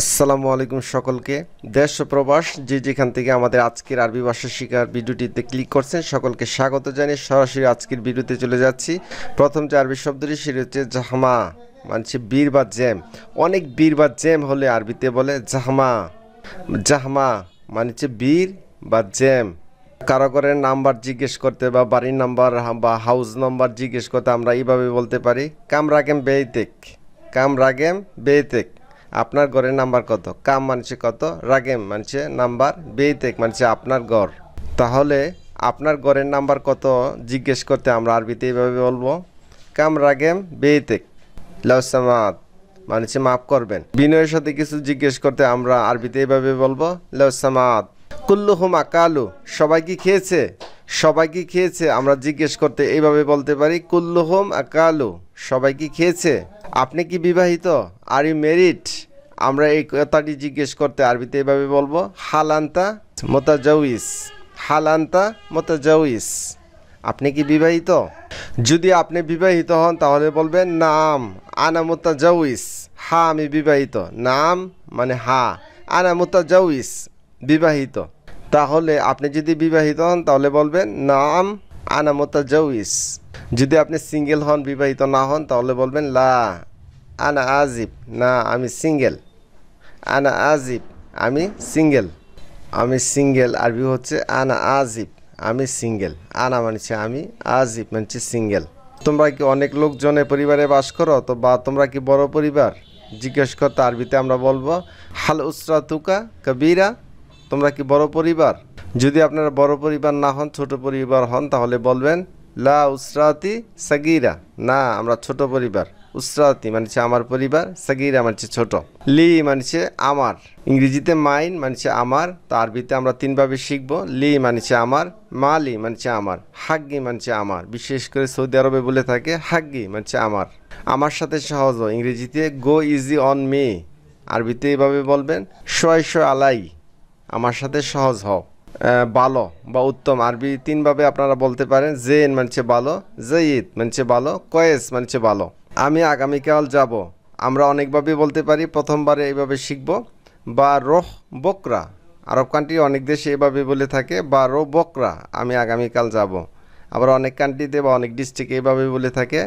আসসালামু আলাইকুম সকলকে দেশ প্রবাস যে যেখান থেকে আমাদের আজকের আরবি ভাষা শিকার ভিডিওটিতে ক্লিক করছেন সকলকে স্বাগত জানিয়ে সরাসরি আজকের ভিডিওতে চলে যাচ্ছি প্রথম যে আরবি শব্দটি সেটি হচ্ছে জাহামা মানছে বীর বা জ্যাম অনেক বীর বা জ্যাম হলে আরবিতে বলে জাহামা জাহামা মানছে বীর বা জ্যাম কারাগরের নাম্বার জিজ্ঞেস করতে বা বাড়ির নাম্বার বা হাউস নাম্বার জিজ্ঞেস করতে আমরা এইভাবে বলতে পারি কামরাগেম বেইতেক কামরাগেম বেইতেক আপনার ঘরের নাম্বার কত কাম মানছে কত রাগেম মানছে নাম্বার বেইতেক মানছে আপনার ঘর তাহলে আপনার ঘরের নাম্বার কত জিজ্ঞেস করতে আমরা আরবিতে এইভাবে বলবো কাম রাগেম বেইতেক লসামাত মানছে মাফ করবেন বিনয়ের সাথে কিছু জিজ্ঞেস করতে আমরা আরবিতে এইভাবে বলবো লসামাত কুল্লুহুম আকালু সবাই কি খেয়েছে সবাই কি খেয়েছে আমরা জিজ্ঞেস করতে এইভাবে বলতে পারি কুল্লুহুম আকালু সবাই কি খেয়েছে আপনি কি বিবাহিত আর ইউ মেরিড আমরা এই কথাটি জিজ্ঞেস করতে আরবিতে এভাবে বলবো হালান্তা মোতাজাউইস হালান্তা মোতাজাউইস আপনি কি বিবাহিত যদি আপনি বিবাহিত হন তাহলে বলবেন নাম আনা মোতাজাউইস হা আমি বিবাহিত নাম মানে হা আনা মোতাজাউইস বিবাহিত তাহলে আপনি যদি বিবাহিত হন তাহলে বলবেন নাম আনা মোতাজাউইস যদি আপনি সিঙ্গেল হন বিবাহিত না হন তাহলে বলবেন লা আনা আজিব না আমি সিঙ্গেল আনা আজিব আমি সিঙ্গেল আমি সিঙ্গেল আরবি হচ্ছে আনা আজিব আমি সিঙ্গেল আনা মানছে আমি আজিব মানছি সিঙ্গেল তোমরা কি অনেক লোকজনে পরিবারে বাস করো তো বা তোমরা কি বড় পরিবার জিজ্ঞেস করতে আরবিতে আমরা বলবো হাল উসরা তুকা কবিরা তোমরা কি বড় পরিবার যদি আপনারা বড় পরিবার না হন ছোট পরিবার হন তাহলে বলবেন লা উসরাতি সাগিরা না আমরা ছোট পরিবার উসরাতি মানছে আমার পরিবার সাগিরা মানছে ছোট লি মানছে আমার ইংরেজিতে মাইন মানছে আমার তো আরবিতে আমরা তিনভাবে শিখব লি মানছে আমার মালি মানছে আমার হাগ্গি মানছে আমার বিশেষ করে সৌদি আরবে বলে থাকে হাগ্গি মানছে আমার আমার সাথে সহজ ইংরেজিতে গো ইজি অন মি আরবিতে এভাবে বলবেন শয় শয় আলাই আমার সাথে সহজ হও ভালো বা উত্তম আরবি তিনভাবে আপনারা বলতে পারেন জেন মানছে ভালো জঈদ মানছে ভালো কয়েস মানছে ভালো আমি আগামীকাল যাব আমরা অনেকভাবে বলতে পারি প্রথমবারে এইভাবে শিখব বা রোহ বকরা আরব কান্ট্রি অনেক দেশে এভাবে বলে থাকে বা রো বকরা আমি আগামীকাল যাব আবার অনেক কান্ট্রিতে বা অনেক ডিস্ট্রিক্টে এভাবে বলে থাকে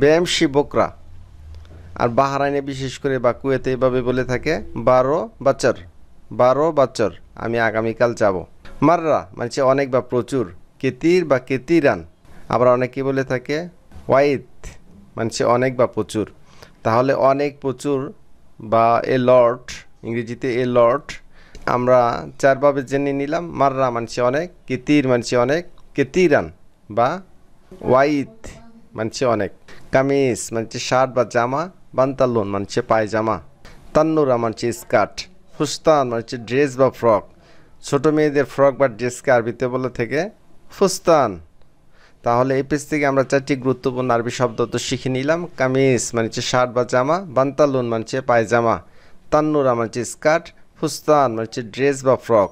ব্যায়াম শি বকরা আর বাহারাইনে বিশেষ করে বা কুয়েতে এভাবে বলে থাকে বারো বাচ্চার বারো বাচ্চার আমি আগামীকাল যাব মাররা মানে অনেক বা প্রচুর কেতির বা কেতিরান আবার অনেকে বলে থাকে ওয়াইদ মানে অনেক বা প্রচুর তাহলে অনেক প্রচুর বা এ লর্ড ইংরেজিতে এ লর্ড আমরা চারভাবে জেনে নিলাম মাররা মানছে অনেক কেতির মানছে অনেক কেতিরান বা ওয়াইদ মানছে অনেক কামিজ মানছে শার্ট বা জামা বান্তালুন মানছে পায়জামা তান্নুরা মানছে স্কার্ট হুস্তান মানছে ড্রেস বা ফ্রক ছোট মেয়েদের ফ্রক বা ড্রেসকে আরবিতে বলে থেকে ফুস্তান তাহলে এই পেজ থেকে আমরা চারটি গুরুত্বপূর্ণ আরবি শব্দ তো শিখে নিলাম কামিজ মানে হচ্ছে শার্ট বা জামা বান্তালুন মানে হচ্ছে পায়জামা তান্নুরা মানে হচ্ছে স্কার্ট ফুস্তান মানে হচ্ছে ড্রেস বা ফ্রক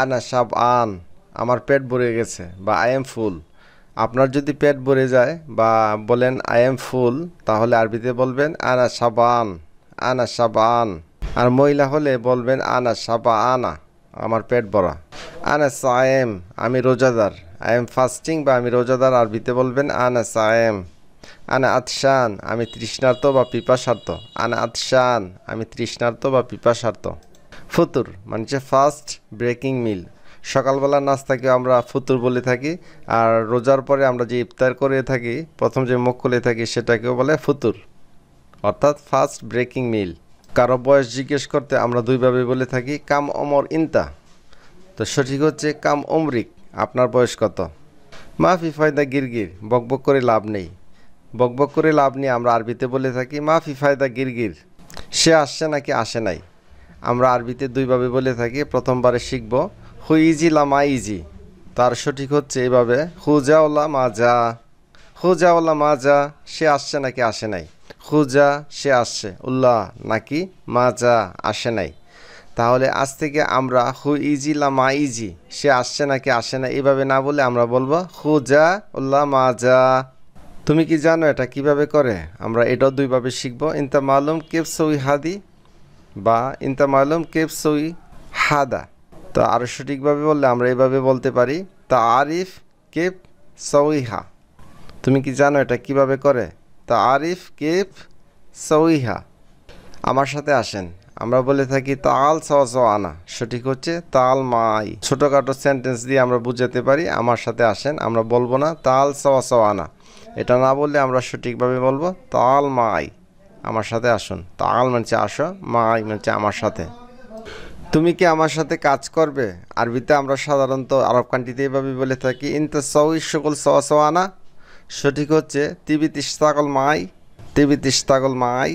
আনা সাব আন আমার পেট ভরে গেছে বা আই এম ফুল আপনার যদি পেট ভরে যায় বা বলেন আই এম ফুল তাহলে আরবিতে বলবেন আনা সাবান আনা সাবান আর মহিলা হলে বলবেন আনা সাবা আনা আমার পেট ভরা আনাস সায়েম আমি রোজাদার আই এম ফাস্টিং বা আমি রোজাদার আরবিতে বলবেন আনাস সায়েম আনা আতশান আমি তৃষ্ণার্ত বা পিপাসার্থ আনা আতশান আমি তৃষ্ণার্ত বা পিপাসার্থ ফুতুর মানে ফার্স্ট ব্রেকিং মিল সকালবেলা নাস্তাকে আমরা ফুতুর বলে থাকি আর রোজার পরে আমরা যে ইফতার করে থাকি প্রথম যে মুখ খুলে থাকি সেটাকেও বলে ফুতুর অর্থাৎ ফার্স্ট ব্রেকিং মিল কারো বয়স জিজ্ঞেস করতে আমরা দুইভাবে বলে থাকি কাম অমর ইন্তা তো সঠিক হচ্ছে কাম অমরিক আপনার বয়স কত মাফি ফায়দা গিরগির বকবক করে লাভ নেই বকবক করে লাভ নেই আমরা আরবিতে বলে থাকি মাফি ফায়দা গিরগির সে আসছে নাকি আসে নাই আমরা আরবিতে দুইভাবে বলে থাকি প্রথমবারে শিখব হু ইজি লা মা ইজি তার সঠিক হচ্ছে এভাবে হুজাওলা মাজা হুজাওলা মাজা সে আসছে নাকি আসে নাই খুজা সে আসছে উল্লাহ নাকি মা যা আসে নাই তাহলে আজ থেকে আমরা হু ইজি লা মা ইজি সে আসছে নাকি আসে না এভাবে না বলে আমরা বলবো যা উল্লাহ মাজা তুমি কি জানো এটা কিভাবে করে আমরা এটাও দুইভাবে শিখব ইনতা মালুম কেপ সৌই হাদি বা ইনতা মালুম কেপ সৌই হাদা তো আরও সঠিকভাবে বললে আমরা এভাবে বলতে পারি তা আরিফ কেপ সৌইহা তুমি কি জানো এটা কিভাবে করে তা আরিফ কেফ সৌহা আমার সাথে আসেন আমরা বলে থাকি তাল আনা সঠিক হচ্ছে তাল মাই ছোটোখাটো সেন্টেন্স দিয়ে আমরা বুঝাতে পারি আমার সাথে আসেন আমরা বলবো না তাল সস আনা এটা না বললে আমরা সঠিকভাবে বলবো তাল মাই আমার সাথে আসুন তাল মানছে আসো মাই মানছে আমার সাথে তুমি কি আমার সাথে কাজ করবে আরবিতে আমরা সাধারণত আরব কান্ট্রিতে এভাবে বলে থাকি ইন্তা সৌ সকল সস আনা সঠিক হচ্ছে তিবি তিস্তাগল মাই তিবি তিস্তাগল মাই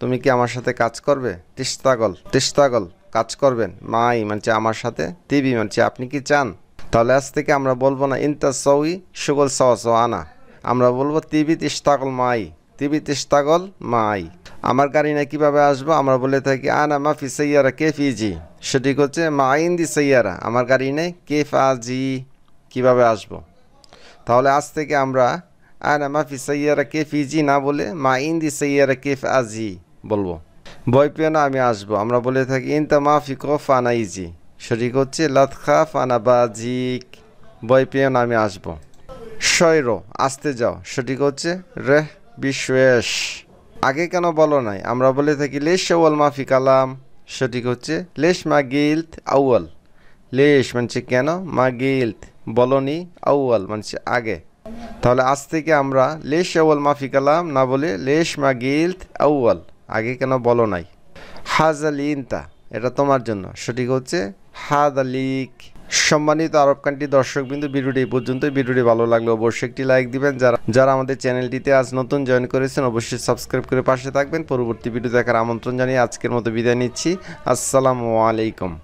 তুমি কি আমার সাথে কাজ করবে তিস্তাগল তিস্তাগল কাজ করবেন মাই মানছে আমার সাথে তিবি মানছে আপনি কি চান তাহলে আজ থেকে আমরা বলবো না ইনতা সৌই সুগল সওয়াস আনা আমরা বলবো তিবি তিস্তাগল মাই তিবি তিস্তাগল মাই আমার গাড়ি না কীভাবে আসবো আমরা বলে থাকি আনা মাফি সৈয়ারা কে ফিজি সঠিক হচ্ছে মা ইন্দি সৈয়ারা আমার গাড়ি নেই কে ফাজি কীভাবে আসবো তাহলে আজ থেকে আমরা আর মাফি সাইয়ারা কেফ ইজি না বলে মা ইন দি সাইয়ারা কেফ আজি বলবো বই পেয়ে না আমি আসবো আমরা বলে থাকি ইন্তা মাফি ফি কফ আনা ইজি সঠিক হচ্ছে লাতখা ফানা বাজিক বই পেয়ে না আমি আসবো শৈর আসতে যাও সঠিক হচ্ছে রেহ বিশেষ আগে কেন বলো নাই আমরা বলে থাকি লেশ আউয়াল মাফি কালাম সঠিক হচ্ছে লেশ মা গিল্থ আউয়াল লেশ মানে কেন মা গিল্থ বলনি আউয়াল মানে আগে তাহলে আজ থেকে আমরা লেশ আউয়াল মাফি কালাম না বলে লেশ মা গিল্ত আউয়াল আগে কেন বলো নাই হাজাল ইনতা এটা তোমার জন্য সঠিক হচ্ছে হাদ আলিক সম্মানিত আরব কান্ট্রি বিন্দু ভিডিওটি পর্যন্ত ভিডিওটি ভালো লাগলে অবশ্যই একটি লাইক দিবেন যারা যারা আমাদের চ্যানেলটিতে আজ নতুন জয়েন করেছেন অবশ্যই সাবস্ক্রাইব করে পাশে থাকবেন পরবর্তী ভিডিও দেখার আমন্ত্রণ জানিয়ে আজকের মতো বিদায় নিচ্ছি আসসালামু আলাইকুম